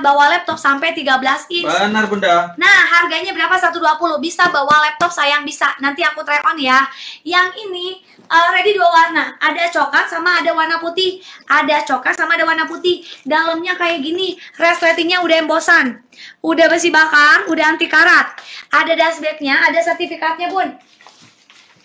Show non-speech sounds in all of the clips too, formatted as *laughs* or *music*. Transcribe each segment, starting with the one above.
bawa laptop sampai 13 inch. Benar, Bunda. Nah, harganya berapa? 120. Bisa bawa laptop sayang bisa. Nanti aku try on ya. Yang ini uh, ready dua warna. Ada coklat sama ada warna putih. Ada coklat sama ada warna putih. Dalamnya kayak gini. Resletingnya udah embosan. Udah besi bakar, udah anti karat. Ada dashbacknya, ada sertifikatnya, Bun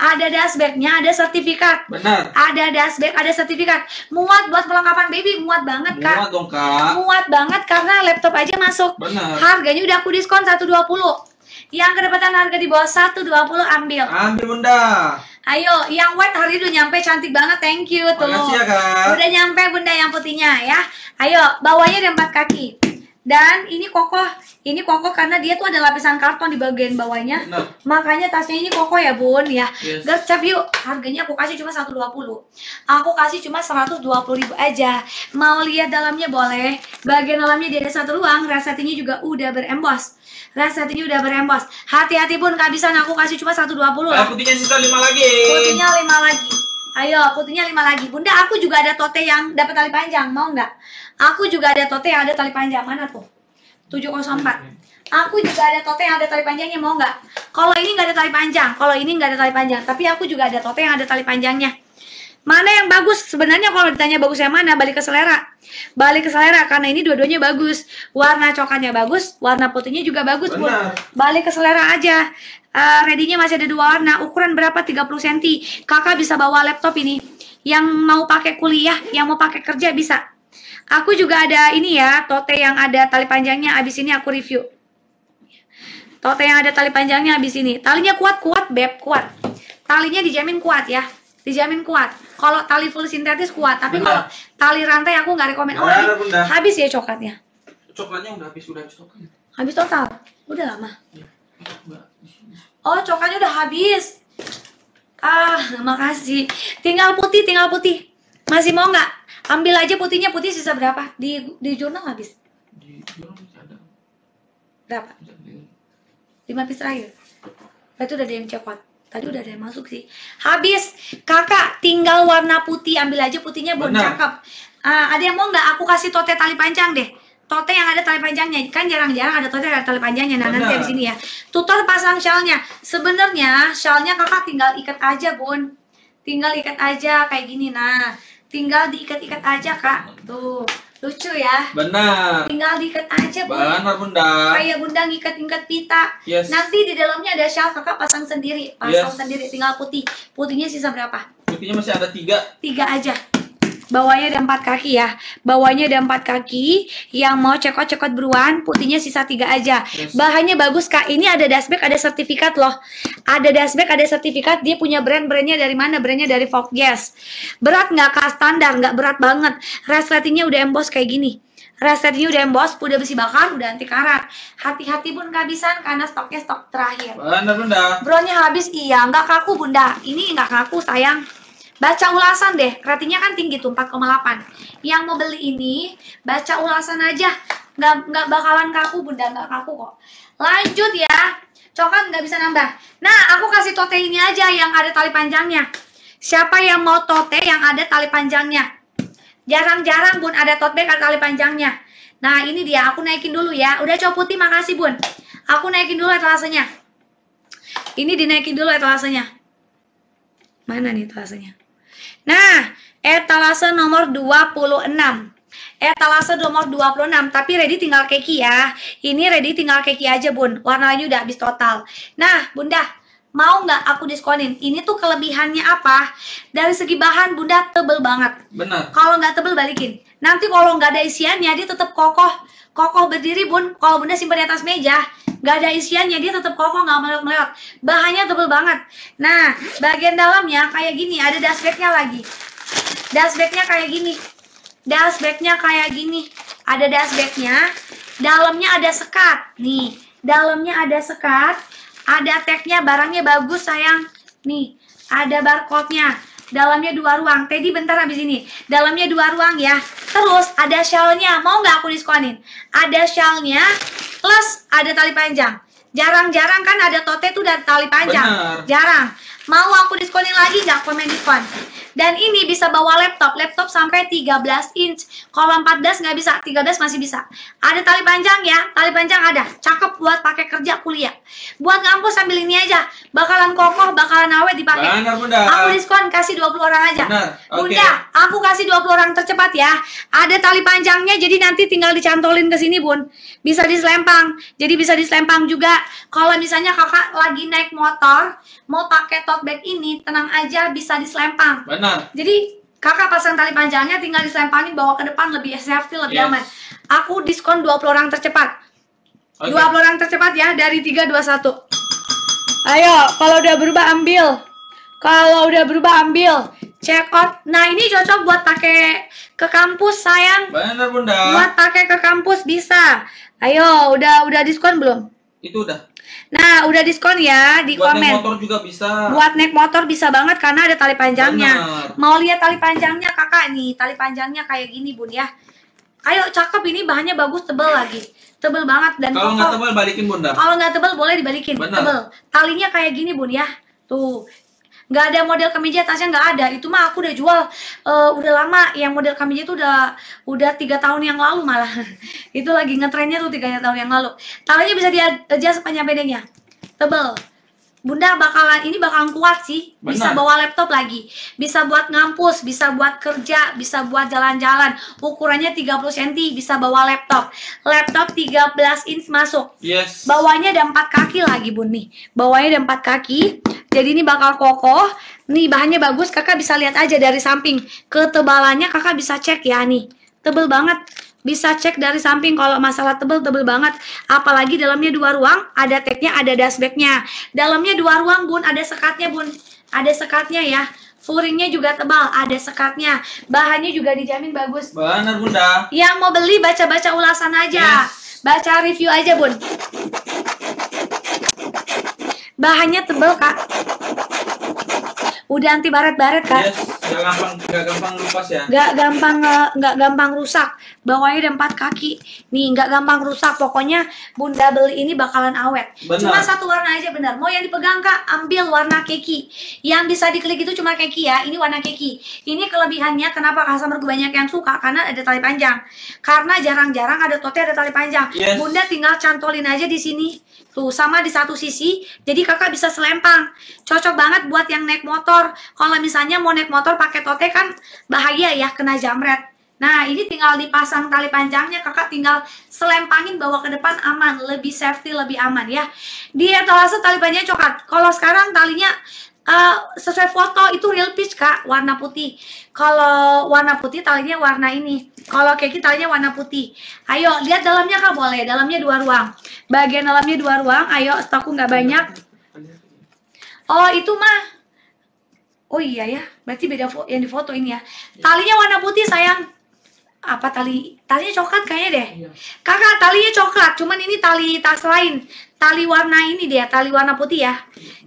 ada dashbacknya, ada sertifikat. Benar. Ada dashback, ada sertifikat. Muat buat perlengkapan baby, muat banget kak. Muat dong kak. Muat banget karena laptop aja masuk. Benar. Harganya udah aku diskon satu dua puluh. Yang kedapatan harga di bawah satu dua puluh ambil. Ambil bunda. Ayo, yang white hari itu nyampe cantik banget, thank you tuh. Makasih ya kak. Udah nyampe bunda yang putihnya ya. Ayo, bawahnya ada empat kaki dan ini kokoh ini kokoh karena dia tuh ada lapisan karton di bagian bawahnya nah. makanya tasnya ini kokoh ya bun ya yes. girls yuk harganya aku kasih cuma 120 aku kasih cuma puluh ribu aja mau lihat dalamnya boleh bagian dalamnya dia ada satu ruang resetingnya juga udah berembos ini udah berembos. Hati-hati pun kehabisan aku kasih cuma 120 Aku nah, Putihnya sisa 5 lagi. Putihnya 5 lagi. Ayo, putihnya 5 lagi. Bunda, aku juga ada tote yang dapat tali panjang, mau nggak? Aku juga ada tote yang ada tali panjang. Mana tuh? 704. Aku juga ada tote yang ada tali panjangnya, mau nggak? Kalau ini nggak ada tali panjang, kalau ini nggak ada tali panjang. Tapi aku juga ada tote yang ada tali panjangnya. Mana yang bagus? Sebenarnya kalau ditanya bagus yang mana, balik ke selera. Balik ke selera, karena ini dua-duanya bagus. Warna coklatnya bagus, warna putihnya juga bagus. Benar. Balik ke selera aja. Uh, ready-nya masih ada dua warna. Ukuran berapa? 30 cm. Kakak bisa bawa laptop ini. Yang mau pakai kuliah, yang mau pakai kerja bisa Aku juga ada ini ya, tote yang ada tali panjangnya abis ini aku review. Tote yang ada tali panjangnya abis ini. Talinya kuat-kuat, Beb, kuat. Talinya dijamin kuat ya. Dijamin kuat. Kalau tali full sintetis kuat, tapi kalau tali rantai aku nggak rekomendasi. Oh, habis, habis ya coklatnya. Coklatnya udah habis, udah habis total. Habis total. Udah lama. Iya. Oh, coklatnya udah habis. Ah, makasih. Tinggal putih, tinggal putih. Masih mau nggak? Ambil aja putihnya, putih sisa berapa? Di di jurnal habis. Di jurnal ada. Berapa? Lima piece terakhir. Berarti udah ada yang cepat. Tadi udah ada yang masuk sih. Habis, kakak tinggal warna putih. Ambil aja putihnya, Bon. Cakep. Uh, ada yang mau nggak? Aku kasih tote tali panjang deh tote yang ada tali panjangnya kan jarang-jarang ada tote yang ada tali panjangnya nah Benar. nanti di sini ya tutor pasang shalnya sebenarnya shalnya kakak tinggal ikat aja bun tinggal ikat aja kayak gini nah tinggal diikat-ikat aja kak tuh lucu ya benar tinggal diikat aja bu benar bunda kayak bunda ngikat ikat pita yes. nanti di dalamnya ada shell kakak pasang sendiri pasang yes. sendiri tinggal putih putihnya sisa berapa putihnya masih ada tiga tiga aja bawahnya ada empat kaki ya bawahnya ada empat kaki yang mau cekot-cekot beruan putihnya sisa tiga aja yes. bahannya bagus kak ini ada dasbek ada sertifikat loh ada dasbek ada sertifikat dia punya brand brandnya dari mana brandnya dari Fox Gas berat nggak kak standar nggak berat banget resletingnya udah emboss kayak gini resletingnya udah emboss, udah besi bakar, udah anti karat. Hati-hati pun kehabisan karena stoknya stok terakhir. Benar, Bunda. Bronya habis, iya. Nggak kaku, Bunda. Ini nggak kaku, sayang. Baca ulasan deh, ratingnya kan tinggi tuh 4,8. Yang mau beli ini, baca ulasan aja. Nggak, nggak bakalan kaku, bunda nggak kaku kok. Lanjut ya, coklat nggak bisa nambah. Nah, aku kasih tote ini aja yang ada tali panjangnya. Siapa yang mau tote yang ada tali panjangnya? Jarang-jarang bun ada tote bag ada tali panjangnya. Nah, ini dia, aku naikin dulu ya. Udah cowok putih, makasih bun. Aku naikin dulu etalasenya. Ini dinaikin dulu etalasenya. Mana nih etalasenya? Nah, etalase nomor 26. Etalase nomor 26, tapi ready tinggal keki ya. Ini ready tinggal keki aja, Bun. Warnanya udah habis total. Nah, Bunda, mau nggak aku diskonin? Ini tuh kelebihannya apa? Dari segi bahan bunda tebel banget. Benar. Kalau nggak tebel balikin. Nanti kalau nggak ada isiannya dia tetap kokoh kokoh berdiri pun kalau bunda simpan di atas meja nggak ada isiannya dia tetap kokoh nggak meleot meleot bahannya tebel banget nah bagian dalamnya kayak gini ada dasbeknya lagi dasbeknya kayak gini dasbeknya kayak gini ada dasbeknya dalamnya ada sekat nih dalamnya ada sekat ada tagnya barangnya bagus sayang nih ada barcode-nya dalamnya dua ruang Teddy bentar habis ini dalamnya dua ruang ya terus ada shawlnya mau nggak aku diskonin ada shawlnya plus ada tali panjang jarang-jarang kan ada tote tuh dan tali panjang Bener. jarang Mau aku diskonin lagi nggak komen diskon? Dan ini bisa bawa laptop, laptop sampai 13 inch. Kalau 14 nggak bisa, 13 masih bisa. Ada tali panjang ya, tali panjang ada. Cakep buat pakai kerja kuliah. Buat ngampus sambil ini aja, bakalan kokoh, bakalan awet dipakai. Aku diskon kasih 20 orang aja. Okay. Bunda, aku kasih 20 orang tercepat ya. Ada tali panjangnya jadi nanti tinggal dicantolin ke sini, Bun. Bisa diselempang. Jadi bisa diselempang juga. Kalau misalnya Kakak lagi naik motor, mau pakai top bag ini tenang aja bisa diselempang. Benar. Jadi kakak pasang tali panjangnya tinggal diselempangin bawa ke depan lebih safety lebih yes. aman. Aku diskon 20 orang tercepat. Okay. 20 orang tercepat ya dari 321. Ayo, kalau udah berubah ambil. Kalau udah berubah ambil. Check out. Nah, ini cocok buat pakai ke kampus, sayang. Benar, Bunda. Buat pakai ke kampus bisa. Ayo, udah udah diskon belum? Itu udah. Nah, udah diskon ya di Buat komen. Buat naik motor juga bisa. Buat naik motor bisa banget karena ada tali panjangnya. Bener. Mau lihat tali panjangnya kakak nih, tali panjangnya kayak gini bun ya. Ayo cakep ini bahannya bagus tebel lagi, tebel banget dan kalau nggak tebel balikin bunda. Kalau nggak tebel boleh dibalikin. Bener. Tebel. Talinya kayak gini bun ya. Tuh, nggak ada model kemeja tasnya nggak ada itu mah aku udah jual uh, udah lama yang model kemeja itu udah udah tiga tahun yang lalu malah *laughs* itu lagi ngetrennya tuh tiga tahun yang lalu tangannya bisa dia aja sepanjang pendeknya tebel Bunda bakalan ini bakalan kuat sih. Bisa bawa laptop lagi. Bisa buat ngampus, bisa buat kerja, bisa buat jalan-jalan. Ukurannya 30 cm, bisa bawa laptop. Laptop 13 inch masuk. Yes. Bawahnya ada empat kaki lagi, Bun nih. Bawahnya ada empat kaki. Jadi ini bakal kokoh. Nih bahannya bagus, kakak bisa lihat aja dari samping. Ketebalannya kakak bisa cek ya nih. Tebel banget. Bisa cek dari samping kalau masalah tebel, tebel banget. Apalagi dalamnya dua ruang, ada tagnya, ada dashbacknya. Dalamnya dua ruang, bun. Ada sekatnya, bun. Ada sekatnya ya. Furingnya juga tebal, ada sekatnya. Bahannya juga dijamin bagus. Benar, Bunda. Yang mau beli baca-baca ulasan aja. Yes. Baca review aja, Bun. Bahannya tebal, Kak. Udah anti baret-baret, Kak. Yes. Gak gampang, gak gampang lepas ya? Gak gampang, eh, gak gampang rusak. Bawahnya ada empat kaki. Nih, gak gampang rusak. Pokoknya bunda beli ini bakalan awet. Bener. Cuma satu warna aja benar. Mau yang dipegang kak, ambil warna keki. Yang bisa diklik itu cuma keki ya. Ini warna keki. Ini kelebihannya kenapa customer gue banyak yang suka karena ada tali panjang. Karena jarang-jarang ada tote ada tali panjang. Yes. Bunda tinggal cantolin aja di sini. Tuh, sama di satu sisi. Jadi kakak bisa selempang. Cocok banget buat yang naik motor. Kalau misalnya mau naik motor pakai tote kan bahagia ya kena jamret. Nah, ini tinggal dipasang tali panjangnya, kakak tinggal selempangin bawa ke depan aman, lebih safety, lebih aman ya. Di etalase tali panjangnya coklat. Kalau sekarang talinya uh, sesuai foto itu real peach kak, warna putih. Kalau warna putih talinya warna ini. Kalau keki talinya warna putih. Ayo lihat dalamnya kak boleh, dalamnya dua ruang. Bagian dalamnya dua ruang. Ayo stokku nggak banyak. Oh itu mah Oh iya ya, berarti beda yang di foto ini ya. Talinya warna putih sayang. Apa tali? Talinya coklat kayaknya deh. Ya. Kakak, talinya coklat, cuman ini tali tas lain. Tali warna ini dia, tali warna putih ya.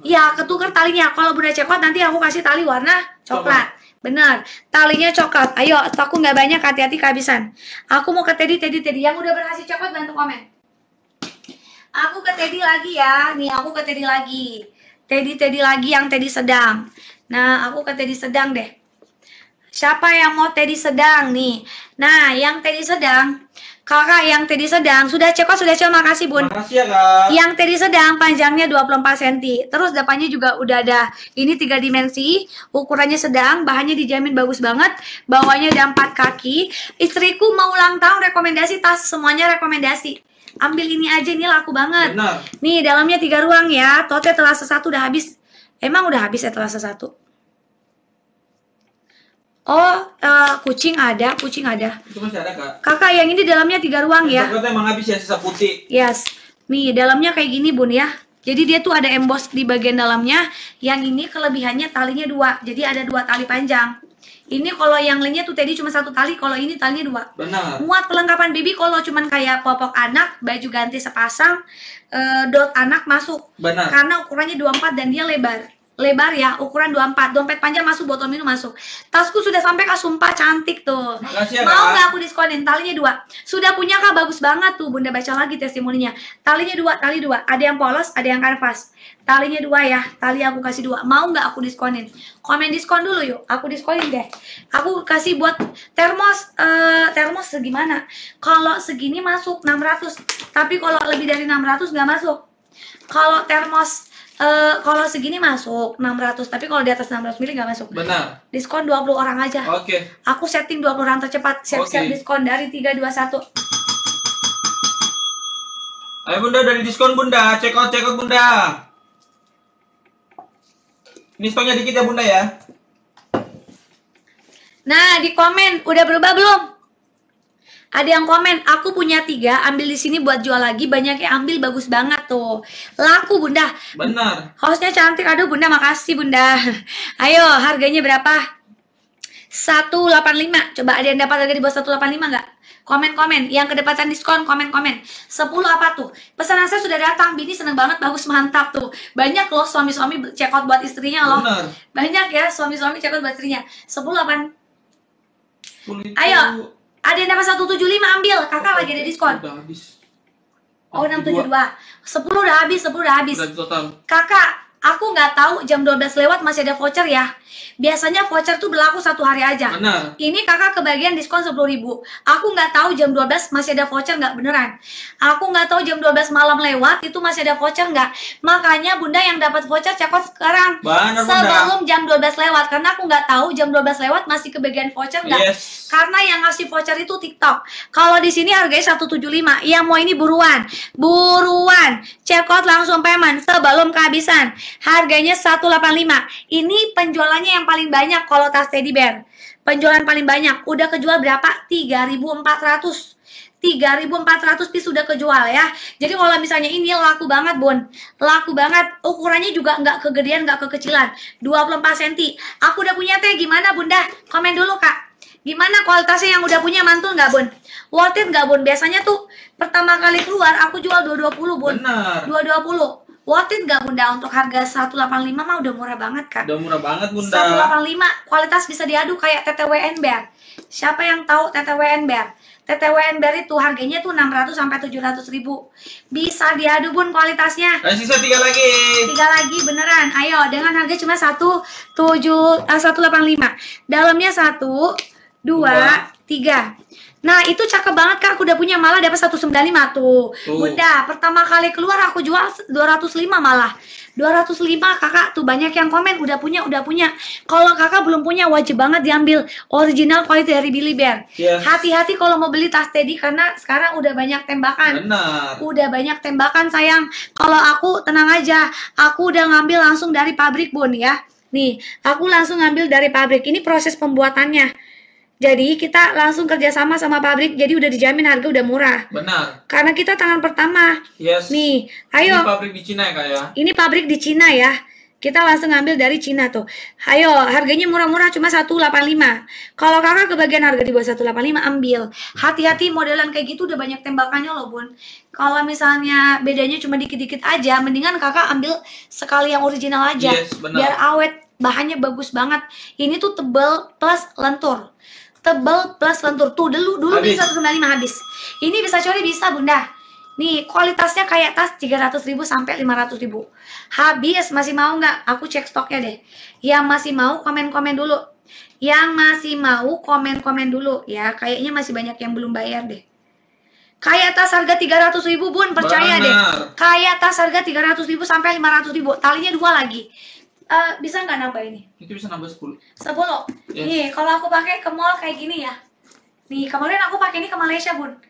Iya, ketukar talinya. Kalau udah coklat nanti aku kasih tali warna coklat. coklat. Benar, talinya coklat. Ayo, aku nggak banyak, hati-hati kehabisan. Aku mau ke Teddy, Teddy, Teddy. Yang udah berhasil coklat, bantu komen. Aku ke Teddy lagi ya. Nih, aku ke Teddy lagi. Teddy-Teddy lagi yang Teddy sedang. Nah, aku ke Teddy sedang deh. Siapa yang mau Teddy sedang nih? Nah, yang Teddy sedang, kakak yang Teddy sedang, sudah cek oh, sudah cek, makasih bun. Makasih ya kak. Yang Teddy sedang, panjangnya 24 cm. Terus depannya juga udah ada, ini tiga dimensi, ukurannya sedang, bahannya dijamin bagus banget, bawahnya ada empat kaki. Istriku mau ulang tahun, rekomendasi tas, semuanya rekomendasi ambil ini aja ini laku banget. Benar. Nih dalamnya tiga ruang ya. Tote telah satu udah habis. Emang udah habis ya telah satu? Oh, uh, kucing ada, kucing ada. Itu masih ada, Kak. Kakak, yang ini dalamnya tiga ruang ya. Itu emang habis ya sisa putih. Yes. Nih, dalamnya kayak gini, Bun ya. Jadi dia tuh ada emboss di bagian dalamnya. Yang ini kelebihannya talinya dua. Jadi ada dua tali panjang. Ini kalau yang lainnya tuh tadi cuma satu tali, kalau ini talinya dua. Benar. Muat kelengkapan baby kalau cuma kayak popok anak, baju ganti sepasang, e, dot anak masuk. Benar. Karena ukurannya 24 dan dia lebar lebar ya, ukuran 24. Dompet panjang masuk, botol minum masuk. Tasku sudah sampai kak, sumpah cantik tuh. Makasih, ya, Mau nggak aku diskonin? Talinya dua. Sudah punya kak, bagus banget tuh. Bunda baca lagi testimoninya. Talinya dua, tali dua. Ada yang polos, ada yang kanvas. Talinya dua ya, tali aku kasih dua. Mau nggak aku diskonin? Komen diskon dulu yuk, aku diskonin deh. Aku kasih buat termos, uh, termos segimana? Kalau segini masuk 600, tapi kalau lebih dari 600 nggak masuk. Kalau termos Uh, kalau segini masuk 600, tapi kalau di atas 600 mili nggak masuk. Benar. Diskon 20 orang aja. Oke. Okay. Aku setting 20 orang tercepat. Siap-siap okay. diskon dari 321. Ayo Bunda dari diskon Bunda, check out check out Bunda. Ini stoknya dikit ya Bunda ya. Nah, di komen udah berubah belum? Ada yang komen, aku punya tiga, ambil di sini buat jual lagi, banyak yang ambil bagus banget tuh. Laku bunda. Benar. Hostnya cantik, aduh bunda makasih bunda. *laughs* Ayo harganya berapa? 185 Coba ada yang dapat harga di bawah 185 nggak? Komen-komen Yang kedepatan diskon komen-komen 10 apa tuh? Pesanan saya sudah datang Bini seneng banget Bagus mantap tuh Banyak loh suami-suami check out buat istrinya loh Benar. Banyak ya suami-suami check out buat istrinya 10 apa? Ayo ada yang dapat 175 ambil. Kakak lagi ada diskon. Udah habis. Oh, 672. 10 udah habis, 10 udah habis. Udah total. Kakak, aku nggak tahu jam 12 lewat masih ada voucher ya. Biasanya voucher tuh berlaku satu hari aja. Benar. Ini kakak kebagian diskon 10 ribu. Aku nggak tahu jam 12 masih ada voucher nggak beneran. Aku nggak tahu jam 12 malam lewat itu masih ada voucher nggak. Makanya bunda yang dapat voucher check sekarang. Benar, Sebelum jam 12 lewat. Karena aku nggak tahu jam 12 lewat masih kebagian voucher nggak. Yes. Karena yang ngasih voucher itu TikTok. Kalau di sini harganya 175. Yang mau ini buruan. Buruan. Cekot langsung payment sebelum kehabisan. Harganya 185. Ini penjualannya yang paling banyak kalau tas teddy bear. Penjualan paling banyak. Udah kejual berapa? 3400. 3.400 piece sudah kejual ya Jadi kalau misalnya ini laku banget Bun Laku banget Ukurannya juga nggak kegedean nggak kekecilan 24 cm Aku udah punya teh gimana bunda? Komen dulu kak Gimana kualitasnya yang udah punya mantul nggak bun? Worth it nggak bun? Biasanya tuh pertama kali keluar aku jual 220 bun Bener. 220 worth it gak bunda untuk harga 185 mah udah murah banget kan udah murah banget bunda 185 kualitas bisa diadu kayak TTWN Bear siapa yang tahu TTWN Bear TTWN Bear itu harganya tuh 600 sampai 700 ribu bisa diadu bun kualitasnya dan sisa tiga lagi tiga lagi beneran ayo dengan harga cuma 1, 7, uh, 185 dalamnya 1, 2, 3 Nah itu cakep banget kak, aku udah punya malah dapat 195 tuh. tuh. Bunda, pertama kali keluar aku jual 205 malah. 205 kakak tuh banyak yang komen udah punya udah punya. Kalau kakak belum punya wajib banget diambil original quality dari Billy Bear. hati iya. Hati-hati kalau mau beli tas Teddy karena sekarang udah banyak tembakan. Benar. Udah banyak tembakan sayang. Kalau aku tenang aja, aku udah ngambil langsung dari pabrik bun ya. Nih, aku langsung ngambil dari pabrik. Ini proses pembuatannya jadi kita langsung kerjasama sama pabrik, jadi udah dijamin harga udah murah. Benar. Karena kita tangan pertama. Yes. Nih, ayo. Ini pabrik di Cina ya kak ya? Ini pabrik di Cina ya. Kita langsung ngambil dari Cina tuh. Ayo, harganya murah-murah cuma 185. Kalau kakak kebagian harga di bawah 185 ambil. Hati-hati modelan kayak gitu udah banyak tembakannya loh, Bun. Kalau misalnya bedanya cuma dikit-dikit aja, mendingan kakak ambil sekali yang original aja. Yes, benar. Biar awet, bahannya bagus banget. Ini tuh tebel plus lentur tebal plus lentur tuh dulu dulu habis. bisa 195 habis ini bisa curi bisa bunda nih kualitasnya kayak tas 300 ribu sampai 500 ribu habis masih mau nggak aku cek stoknya deh yang masih mau komen-komen dulu yang masih mau komen-komen dulu ya kayaknya masih banyak yang belum bayar deh kayak tas harga 300 ribu bun percaya Benar. deh kayak tas harga 300 ribu sampai 500 ribu talinya dua lagi uh, bisa nggak nambah ini? Itu bisa nambah 10 10? Yes. Nih, kalau aku pakai ke mall kayak gini ya Nih, kemarin aku pakai ini ke Malaysia, Bun